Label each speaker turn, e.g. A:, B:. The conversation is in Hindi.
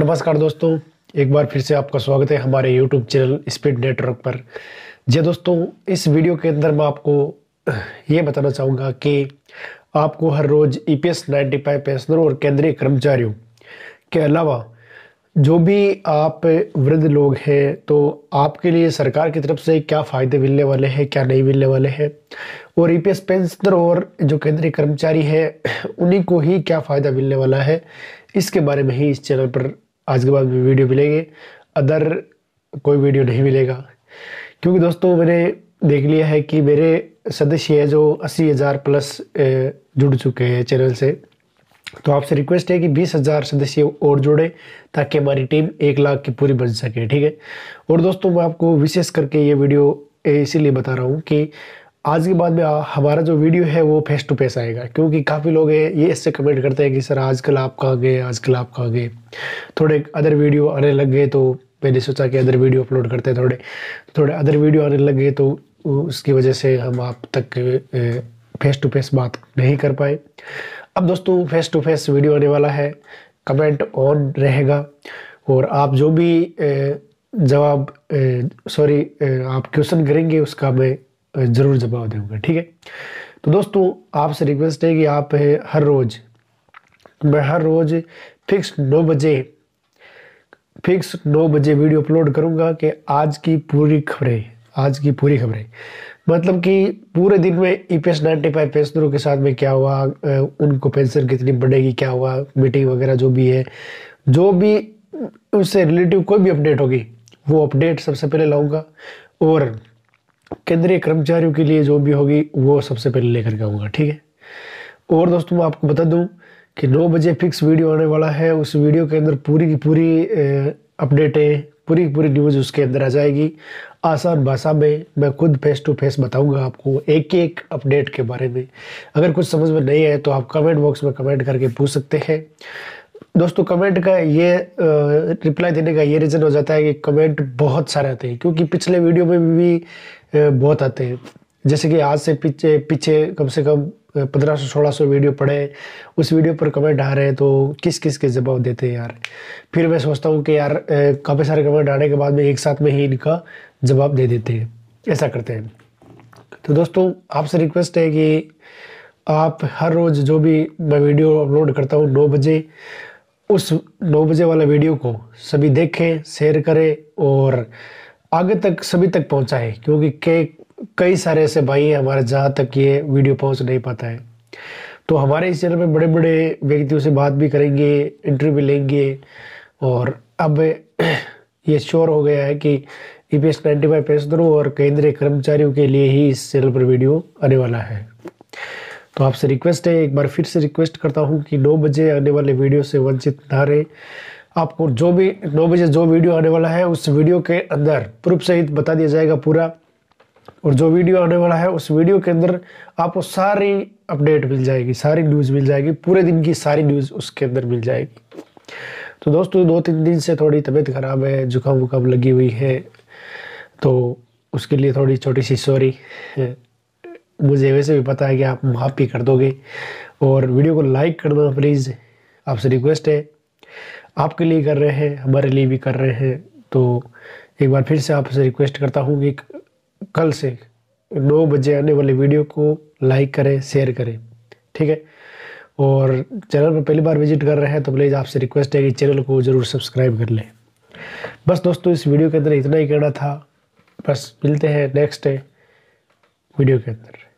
A: नमस्कार दोस्तों एक बार फिर से आपका स्वागत है हमारे YouTube चैनल स्पीड नेटवर्क पर जी दोस्तों इस वीडियो के अंदर मैं आपको ये बताना चाहूँगा कि आपको हर रोज़ E P S ninety five पेंशनरों और केंद्रीय कर्मचारियों के अलावा जो भी आप वृद्ध लोग हैं तो आपके लिए सरकार की तरफ से क्या फ़ायदे मिलने वाले हैं क्या नहीं मिलने वाले हैं और ई पी एस पेंशनर और जो केंद्रीय कर्मचारी हैं उन्हीं को ही क्या फ़ायदा मिलने वाला है इसके बारे में ही इस चैनल पर आज के बाद वीडियो मिलेंगे अदर कोई वीडियो नहीं मिलेगा क्योंकि दोस्तों मैंने देख लिया है कि मेरे सदस्य है जो अस्सी हज़ार प्लस जुड़ चुके हैं चैनल से तो आपसे रिक्वेस्ट है कि बीस हज़ार सदस्य और जोड़ें ताकि हमारी टीम एक लाख की पूरी बन सके ठीक है और दोस्तों मैं आपको विशेष करके ये वीडियो इसीलिए बता रहा हूँ कि आज के बाद में हमारा जो वीडियो है वो फेस टू फेस आएगा क्योंकि काफ़ी लोग हैं ये इससे कमेंट करते हैं कि सर आजकल आप कहाँ गए आजकल आप कहाँ गए थोड़े अदर वीडियो आने लग गए तो मैंने सोचा कि अदर वीडियो अपलोड करते हैं थोड़े थोड़े अदर वीडियो आने लग गए तो उसकी वजह से हम आप तक फेस टू फेस बात नहीं कर पाए अब दोस्तों फेस टू फेस वीडियो आने वाला है कमेंट ऑन रहेगा और आप जो भी जवाब सॉरी आप क्वेश्चन करेंगे उसका मैं ज़रूर जवाब देंगे ठीक है तो दोस्तों आपसे रिक्वेस्ट है कि आप हर रोज़ मैं हर रोज़ फिक्स नौ बजे फिक्स नौ बजे वीडियो अपलोड करूँगा कि आज की पूरी खबरें आज की पूरी खबरें मतलब कि पूरे दिन में E P S ninety five पेंशनरों के साथ में क्या हुआ उनको पेंशन कितनी बढ़ेगी क्या हुआ मीटिंग वगैरह जो भी है जो भी उससे रिलेटिव कोई भी अपडेट होगी वो अपडेट सबसे पहले लाऊंगा और केंद्रीय कर्मचारियों के लिए जो भी होगी वो सबसे पहले लेकर के आऊँगा ठीक है और दोस्तों मैं आपको बता दूँ कि नौ बजे फिक्स वीडियो आने वाला है उस वीडियो के अंदर पूरी की पूरी अपडेटें पूरी की पूरी न्यूज़ उसके अंदर आ जाएगी आसान भाषा में मैं खुद फेस टू फेस बताऊंगा आपको एक एक अपडेट के बारे में अगर कुछ समझ में नहीं आए तो आप कमेंट बॉक्स में कमेंट करके पूछ सकते हैं दोस्तों कमेंट का ये रिप्लाई देने का ये रीज़न हो जाता है कि कमेंट बहुत सारे आते हैं क्योंकि पिछले वीडियो में भी बहुत आते हैं जैसे कि आज से पीछे पीछे कम से कम पंद्रह सौ सोलह सौ वीडियो पढ़े उस वीडियो पर कमेंट आ रहे हैं तो किस किस के जवाब देते हैं यार फिर मैं सोचता हूँ कि यार काफ़ी सारे कमेंट आने के बाद में एक साथ में ही इनका जवाब दे देते हैं ऐसा करते हैं तो दोस्तों आपसे रिक्वेस्ट है कि आप हर रोज़ जो भी मैं वीडियो अपलोड करता हूँ नौ बजे उस नौ बजे वाला वीडियो को सभी देखें शेयर करें और आगे तक सभी तक पहुंचाएं क्योंकि के कई सारे ऐसे भाई हैं हमारे जहाँ तक ये वीडियो पहुंच नहीं पाता है तो हमारे इस चैनल में बड़े बड़े व्यक्तियों से बात भी करेंगे इंटरव्यू भी लेंगे और अब ये श्योर हो गया है कि E P S ninety five पेशदरों और केंद्रीय कर्मचारियों के लिए ही इस चैनल पर वीडियो आने वाला है तो आपसे रिक्वेस्ट है एक बार फिर से रिक्वेस्ट करता हूँ कि नौ बजे आने वाले वीडियो से वंचित ना रहे आपको जो भी नौ बजे जो वीडियो आने वाला है उस वीडियो के अंदर प्रूफ सहित बता दिया जाएगा पूरा और जो वीडियो आने वाला है उस वीडियो के अंदर आपको सारी अपडेट मिल जाएगी सारी न्यूज़ मिल जाएगी पूरे दिन की सारी न्यूज़ उसके अंदर मिल जाएगी तो दोस्तों दो तीन दिन से थोड़ी तबीयत ख़राब है जुकाम वुकाम लगी हुई है तो उसके लिए थोड़ी छोटी सी सॉरी मुझे वैसे भी पता है कि आप माफ़ भी कर दोगे और वीडियो को लाइक करना प्लीज़ आपसे रिक्वेस्ट है आपके लिए कर रहे हैं हमारे लिए भी कर रहे हैं तो एक बार फिर से आपसे रिक्वेस्ट करता हूँ कि कल से नौ बजे आने वाले वीडियो को लाइक करें शेयर करें ठीक है और चैनल पर पहली बार विजिट कर रहे हैं तो प्लीज़ आपसे रिक्वेस्ट है कि चैनल को ज़रूर सब्सक्राइब कर लें बस दोस्तों इस वीडियो के अंदर इतना ही कहना था बस मिलते हैं नेक्स्ट वीडियो के अंदर